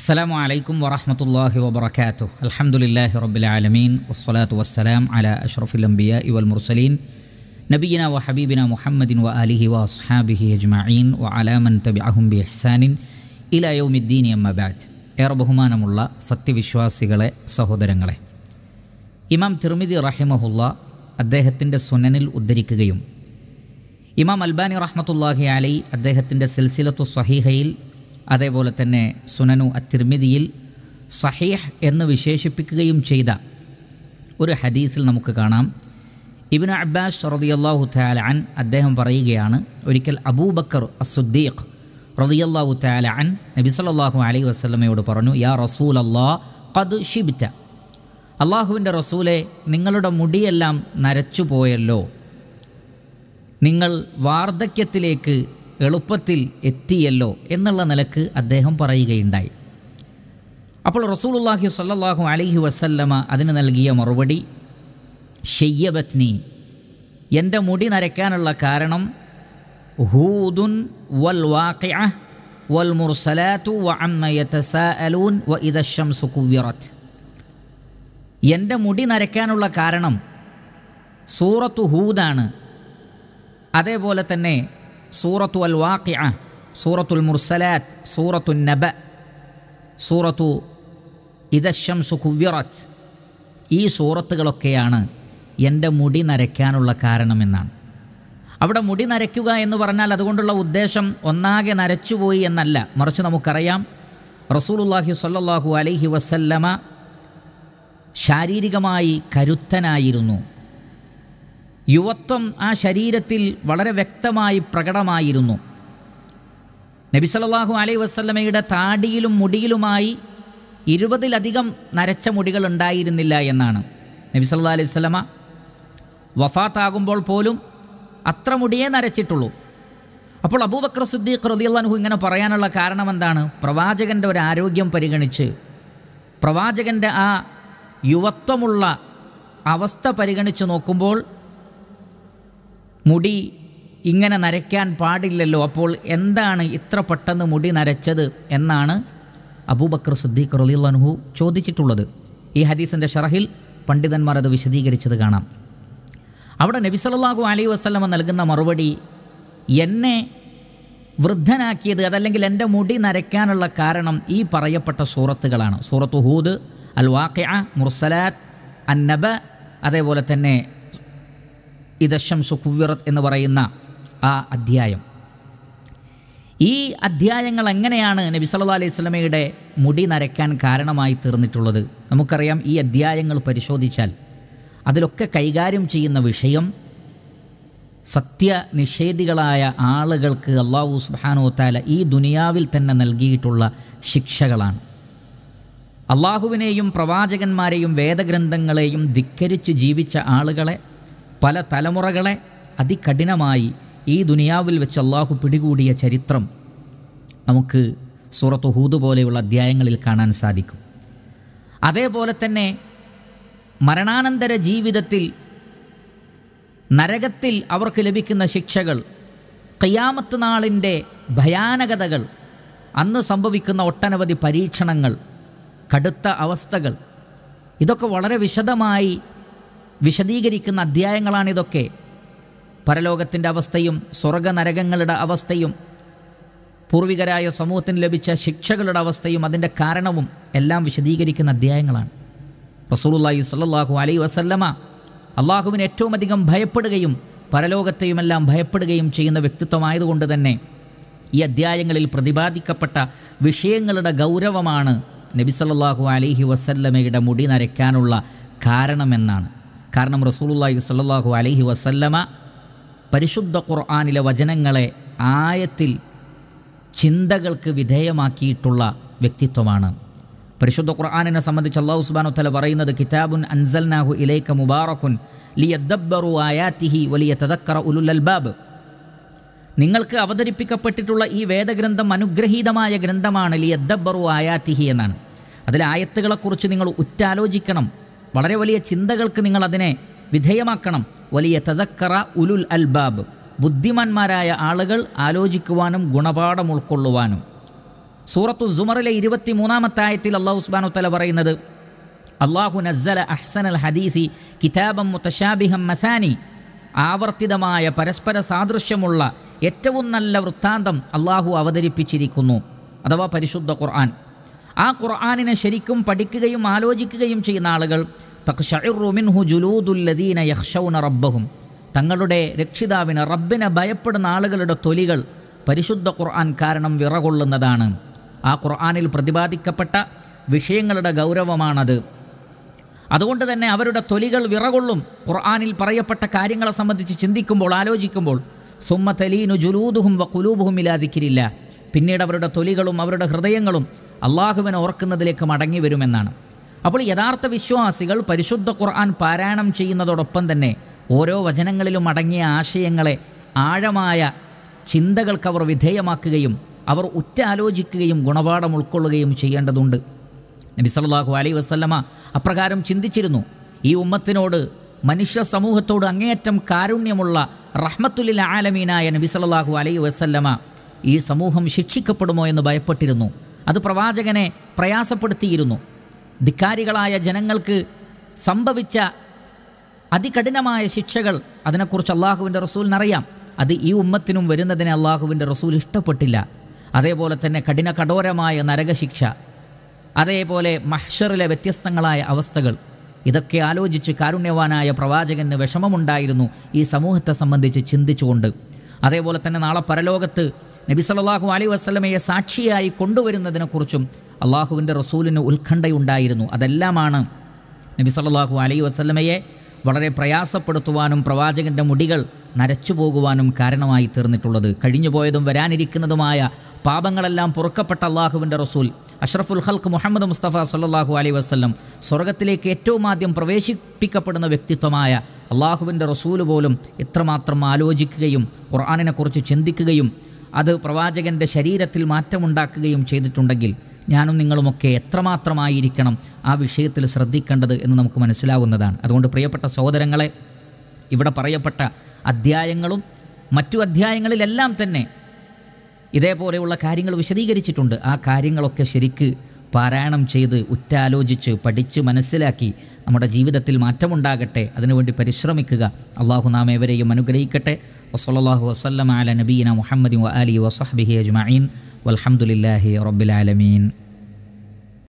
السلام عليكم ورحمة الله وبركاته الحمد لله رب العالمين والصلاة والسلام على أشرف الأنبياء والمرسلين نبينا وحبيبنا محمد وآله وأصحابه أجمعين وعلى من تبعهم بإحسان إلى يوم الدين أما بعد الله إمام ترمذي رحمه الله സഹോദരങ്ങളെ ഇമാം سنن الأدريك غيوم إمام الباني رحمة الله عليه അലൈ അദ്ദേഹത്തിൻ്റെ سلسلة സഹീഹയിൽ അതേപോലെ തന്നെ സുനനു അത്തിർമിതിയിൽ സഹീഹ് എന്ന് വിശേഷിപ്പിക്കുകയും ചെയ്ത ഒരു ഹദീസിൽ നമുക്ക് കാണാം ഇബിൻ അബ്ബാസ് റതിയല്ലാഹു താലാൻ അദ്ദേഹം പറയുകയാണ് ഒരിക്കൽ അബൂബക്കർ അസുദ്ദീഖ് റതിയല്ലാഹു താലാൻ നബി സല്ലാഹു അലൈഹി വസ്ലമയോട് പറഞ്ഞു യാ റസൂൽ അള്ളാ ഖദ് ഷിബിറ്റ അള്ളാഹുവിൻ്റെ റസൂലെ നിങ്ങളുടെ മുടിയെല്ലാം നരച്ചു പോയല്ലോ നിങ്ങൾ വാർദ്ധക്യത്തിലേക്ക് എളുപ്പത്തിൽ എത്തിയല്ലോ എന്നുള്ള നിലക്ക് അദ്ദേഹം പറയുകയുണ്ടായി അപ്പോൾ റസൂലുള്ളാഹി സ്വല്ലല്ലാഹു അലൈഹി വസല്ലമ അതിന് നൽകിയ മറുപടി ഷെയ്യബത്നി എൻ്റെ മുടി നരയ്ക്കാനുള്ള കാരണം ഹൂദുൻ വൽ വാഖിഅ വൽ മുർസലാത്തു വ അമ്മ യതസാഅലൂൻ വ ഇദ ഷംസു എൻ്റെ മുടി നരയ്ക്കാനുള്ള കാരണം സൂറത്തു ഹൂദാണ് അതേപോലെ തന്നെ സൂറത്തു അൽ വാക്കിഅ സൂറത്തുൽ മുർസലാത്ത് സൂറത്തു നബ സൂറത്തു ഇദശംസു കുവ്യറത്ത് ഈ സൂറത്തുകളൊക്കെയാണ് എൻ്റെ മുടി നരയ്ക്കാനുള്ള കാരണമെന്നാണ് അവിടെ മുടി നരയ്ക്കുക എന്ന് പറഞ്ഞാൽ അതുകൊണ്ടുള്ള ഉദ്ദേശം ഒന്നാകെ നരച്ചുപോയി എന്നല്ല മറിച്ച് നമുക്കറിയാം റസൂലുല്ലാഹി സല്ലാഹു അലൈഹി വസല്ലമ ശാരീരികമായി കരുത്തനായിരുന്നു യുവത്വം ആ ശരീരത്തിൽ വളരെ വ്യക്തമായി പ്രകടമായിരുന്നു നബിസലാഹു അലൈ വസ്ലമയുടെ താടിയിലും മുടിയിലുമായി ഇരുപതിലധികം നരച്ച മുടികൾ ഉണ്ടായിരുന്നില്ല എന്നാണ് നബിസല്ലാ അലൈഹി സ്വലമ വഫാത്താകുമ്പോൾ പോലും അത്ര മുടിയേ നരച്ചിട്ടുള്ളൂ അപ്പോൾ അബൂബക്കർ സിദ്ദീഖ് റദിയല്ലാൻഹു ഇങ്ങനെ പറയാനുള്ള കാരണം എന്താണ് പ്രവാചകൻ്റെ ഒരു ആരോഗ്യം പരിഗണിച്ച് പ്രവാചകൻ്റെ ആ യുവത്വമുള്ള അവസ്ഥ പരിഗണിച്ച് നോക്കുമ്പോൾ മുടി ഇങ്ങനെ നരയ്ക്കാൻ പാടില്ലല്ലോ അപ്പോൾ എന്താണ് ഇത്ര പെട്ടെന്ന് മുടി നരച്ചത് എന്നാണ് അബൂബക്കർ സിദ്ദീഖ് റലിള്ളൻഹു ചോദിച്ചിട്ടുള്ളത് ഈ ഹദീസിൻ്റെ ഷറഹിൽ പണ്ഡിതന്മാർ അത് വിശദീകരിച്ചത് കാണാം അവിടെ നബിസലാഹു അലൈ വസ്ലമ നൽകുന്ന മറുപടി എന്നെ വൃദ്ധനാക്കിയത് അതല്ലെങ്കിൽ എൻ്റെ മുടി നരയ്ക്കാനുള്ള കാരണം ഈ പറയപ്പെട്ട സൂറത്തുകളാണ് സൂറത്ത് ഹൂദ് അൽ വാഖ മുർസലാത്ത് അന്നബ അതേപോലെ തന്നെ ഇദശം കുവ്യറത്ത് എന്ന് പറയുന്ന ആ അധ്യായം ഈ അധ്യായങ്ങൾ എങ്ങനെയാണ് നബി സല്ലാ അലൈഹി സ്വലമയുടെ മുടി നരയ്ക്കാൻ കാരണമായി തീർന്നിട്ടുള്ളത് നമുക്കറിയാം ഈ അധ്യായങ്ങൾ പരിശോധിച്ചാൽ അതിലൊക്കെ കൈകാര്യം ചെയ്യുന്ന വിഷയം സത്യനിഷേധികളായ ആളുകൾക്ക് അള്ളാഹു സുബാനോത്താല ഈ ദുനിയാവിൽ തന്നെ നൽകിയിട്ടുള്ള ശിക്ഷകളാണ് അള്ളാഹുവിനെയും പ്രവാചകന്മാരെയും വേദഗ്രന്ഥങ്ങളെയും ധിക്കരിച്ച് ജീവിച്ച ആളുകളെ പല തലമുറകളെ അതികഠിനമായി ഈ ദുനിയാവിൽ വെച്ച് അള്ളാഹു പിടികൂടിയ ചരിത്രം നമുക്ക് സൂറത്ത് ഹൂദ് പോലെയുള്ള അധ്യായങ്ങളിൽ കാണാൻ സാധിക്കും അതേപോലെ തന്നെ മരണാനന്തര ജീവിതത്തിൽ നരകത്തിൽ അവർക്ക് ലഭിക്കുന്ന ശിക്ഷകൾ കയ്യാമത്ത് നാളിൻ്റെ ഭയാനകതകൾ അന്ന് സംഭവിക്കുന്ന ഒട്ടനവധി പരീക്ഷണങ്ങൾ കടുത്ത അവസ്ഥകൾ ഇതൊക്കെ വളരെ വിശദമായി വിശദീകരിക്കുന്ന അധ്യായങ്ങളാണിതൊക്കെ പരലോകത്തിൻ്റെ അവസ്ഥയും സ്വർഗനരകങ്ങളുടെ അവസ്ഥയും പൂർവികരായ സമൂഹത്തിന് ലഭിച്ച ശിക്ഷകളുടെ അവസ്ഥയും അതിൻ്റെ കാരണവും എല്ലാം വിശദീകരിക്കുന്ന അധ്യായങ്ങളാണ് റസൂലുല്ലാഹി സല്ലാഹു അലൈ വസല്ലമ അള്ളാഹുവിന് ഏറ്റവും അധികം ഭയപ്പെടുകയും പരലോകത്തെയുമെല്ലാം ഭയപ്പെടുകയും ചെയ്യുന്ന വ്യക്തിത്വമായതുകൊണ്ട് തന്നെ ഈ അധ്യായങ്ങളിൽ പ്രതിപാദിക്കപ്പെട്ട വിഷയങ്ങളുടെ ഗൗരവമാണ് നബി നബിസല്ലാഹു അലൈഹി വസല്ലമയുടെ മുടി നരയ്ക്കാനുള്ള കാരണമെന്നാണ് കാരണം റസൂലുല്ലാഹി സല്ലാഹു അലൈഹി വസല്ലമ പരിശുദ്ധ ഖുർആാനിലെ വചനങ്ങളെ ആയത്തിൽ ചിന്തകൾക്ക് വിധേയമാക്കിയിട്ടുള്ള വ്യക്തിത്വമാണ് പരിശുദ്ധ ഖുർആാനിനെ സംബന്ധിച്ച് അള്ളാഹു സുബാനു തല പറയുന്നത് കിതാബുൻ അൻസൽനാഹു ഇലൈക്ക മുബാറക്കുൻ ലിയദ്ദബ്ബറു ആയാത്തിഹി വലിയ തദക്കറ അൽബാബ് നിങ്ങൾക്ക് അവതരിപ്പിക്കപ്പെട്ടിട്ടുള്ള ഈ വേദഗ്രന്ഥം അനുഗ്രഹീതമായ ഗ്രന്ഥമാണ് ലിയദ്ദബ്ബറു ആയാത്തിഹി എന്നാണ് അതിലെ ആയത്തുകളെക്കുറിച്ച് നിങ്ങൾ ഉറ്റാലോചിക്കണം വളരെ വലിയ ചിന്തകൾക്ക് നിങ്ങൾ അതിനെ വിധേയമാക്കണം വലിയ തതക്കറ ഉലുൽ അൽബാബ് ബുദ്ധിമാന്മാരായ ആളുകൾ ആലോചിക്കുവാനും ഗുണപാഠം ഉൾക്കൊള്ളുവാനും സൂറത്തു സുമറിലെ ഇരുപത്തി മൂന്നാമത്തെ ആയത്തിൽ അള്ളാഹു ഉസ്മാനു തല പറയുന്നത് അള്ളാഹു നസ്സല അഹ്സൻ അൽ ഹദീസി കിതാബം മുത്തശാബിഹം മസാനി ആവർത്തിതമായ പരസ്പര സാദൃശ്യമുള്ള ഏറ്റവും നല്ല വൃത്താന്തം അള്ളാഹു അവതരിപ്പിച്ചിരിക്കുന്നു അഥവാ പരിശുദ്ധ ഖുർആൻ ആ ഖുർആാനിനെ ശരിക്കും പഠിക്കുകയും ആലോചിക്കുകയും ചെയ്യുന്ന ആളുകൾ തക്ഷറുമിൻഹു റബ്ബഹും തങ്ങളുടെ രക്ഷിതാവിന് റബ്ബിനെ ഭയപ്പെടുന്ന ആളുകളുടെ തൊലികൾ പരിശുദ്ധ ഖുർആൻ കാരണം വിറകൊള്ളുന്നതാണ് ആ ഖുർആാനിൽ പ്രതിപാദിക്കപ്പെട്ട വിഷയങ്ങളുടെ ഗൗരവമാണത് അതുകൊണ്ട് തന്നെ അവരുടെ തൊലികൾ വിറകൊള്ളും ഖുർആാനിൽ പറയപ്പെട്ട കാര്യങ്ങളെ സംബന്ധിച്ച് ചിന്തിക്കുമ്പോൾ ആലോചിക്കുമ്പോൾ സുമ്മ തലീനു ജുലൂദുഹും വ കുലൂബുഹും ഇല്ലാതിക്കില്ല പിന്നീട് അവരുടെ തൊലികളും അവരുടെ ഹൃദയങ്ങളും അള്ളാഹുവിനെ ഓർക്കുന്നതിലേക്ക് മടങ്ങി വരുമെന്നാണ് അപ്പോൾ യഥാർത്ഥ വിശ്വാസികൾ പരിശുദ്ധ ഖുർആൻ പാരായണം ചെയ്യുന്നതോടൊപ്പം തന്നെ ഓരോ വചനങ്ങളിലും അടങ്ങിയ ആശയങ്ങളെ ആഴമായ ചിന്തകൾക്ക് അവർ വിധേയമാക്കുകയും അവർ ഉറ്റാലോചിക്കുകയും ഗുണപാഠം ഉൾക്കൊള്ളുകയും ചെയ്യേണ്ടതുണ്ട് നബി സല്ലാഹു അലൈ വസ്ലമ അപ്രകാരം ചിന്തിച്ചിരുന്നു ഈ ഉമ്മത്തിനോട് മനുഷ്യ സമൂഹത്തോട് അങ്ങേയറ്റം കാരുണ്യമുള്ള റഹ്മത്തുലിൽ ആലമീനായ നബി സല്ലാഹു അലൈ വസ്ല്ലമ ഈ സമൂഹം ശിക്ഷിക്കപ്പെടുമോ എന്ന് ഭയപ്പെട്ടിരുന്നു അത് പ്രവാചകനെ പ്രയാസപ്പെടുത്തിയിരുന്നു ധിക്കാരികളായ ജനങ്ങൾക്ക് സംഭവിച്ച അതികഠിനമായ ശിക്ഷകൾ അതിനെക്കുറിച്ച് അള്ളാഹുവിൻ്റെ റസൂലിനറിയാം അത് ഈ ഉമ്മത്തിനും വരുന്നതിനെ അള്ളാഹുവിൻ്റെ റസൂൽ ഇഷ്ടപ്പെട്ടില്ല അതേപോലെ തന്നെ കഠിന കഠോരമായ നരകശിക്ഷ അതേപോലെ മഹ്ഷറിലെ വ്യത്യസ്തങ്ങളായ അവസ്ഥകൾ ഇതൊക്കെ ആലോചിച്ച് കാരുണ്യവാനായ പ്രവാചകന് വിഷമമുണ്ടായിരുന്നു ഈ സമൂഹത്തെ സംബന്ധിച്ച് ചിന്തിച്ചുകൊണ്ട് അതേപോലെ തന്നെ നാളെ പരലോകത്ത് നബി സല്ലാഹു അലി വസ്ലമയെ സാക്ഷിയായി കൊണ്ടുവരുന്നതിനെക്കുറിച്ചും അള്ളാഹുവിൻ്റെ റസൂലിന് ഉത്കണ്ഠയുണ്ടായിരുന്നു അതെല്ലാമാണ് നബി സല്ലാഹു അലൈഹി വസ്ലമയെ വളരെ പ്രയാസപ്പെടുത്തുവാനും പ്രവാചകൻ്റെ മുടികൾ നരച്ചു പോകുവാനും കാരണമായി തീർന്നിട്ടുള്ളത് കഴിഞ്ഞുപോയതും വരാനിരിക്കുന്നതുമായ പാപങ്ങളെല്ലാം പുറക്കപ്പെട്ട അള്ളാഹുവിൻ്റെ റസൂൽ അഷ്റഫുൽ ഹൽക്ക് മുഹമ്മദ് മുസ്തഫ സല്ലാഹു അലൈ വസ്ലം സ്വർഗത്തിലേക്ക് ഏറ്റവും ആദ്യം പ്രവേശിപ്പിക്കപ്പെടുന്ന വ്യക്തിത്വമായ അള്ളാഹുവിൻ്റെ റസൂൽ പോലും ഇത്രമാത്രം ആലോചിക്കുകയും ഖുർആാനിനെക്കുറിച്ച് ചിന്തിക്കുകയും അത് പ്രവാചകൻ്റെ ശരീരത്തിൽ മാറ്റമുണ്ടാക്കുകയും ചെയ്തിട്ടുണ്ടെങ്കിൽ ഞാനും നിങ്ങളുമൊക്കെ എത്രമാത്രമായിരിക്കണം ആ വിഷയത്തിൽ ശ്രദ്ധിക്കേണ്ടത് എന്ന് നമുക്ക് മനസ്സിലാവുന്നതാണ് അതുകൊണ്ട് പ്രിയപ്പെട്ട സഹോദരങ്ങളെ ഇവിടെ പറയപ്പെട്ട അധ്യായങ്ങളും മറ്റു അധ്യായങ്ങളിലെല്ലാം തന്നെ ഇതേപോലെയുള്ള കാര്യങ്ങൾ വിശദീകരിച്ചിട്ടുണ്ട് ആ കാര്യങ്ങളൊക്കെ ശരിക്ക് പാരായണം ചെയ്ത് ഉറ്റാലോചിച്ച് പഠിച്ച് മനസ്സിലാക്കി നമ്മുടെ ജീവിതത്തിൽ മാറ്റമുണ്ടാകട്ടെ അതിനുവേണ്ടി പരിശ്രമിക്കുക അള്ളാഹു നാം ഏവരെയും അനുഗ്രഹിക്കട്ടെ വസ്ലാഹു വസ്ലം അല നബീന മുഹമ്മദ് അലി വസഹബിഹി അജ്മീൻ വലഹമുല്ലാഹി റബ്ബിലാലമീൻ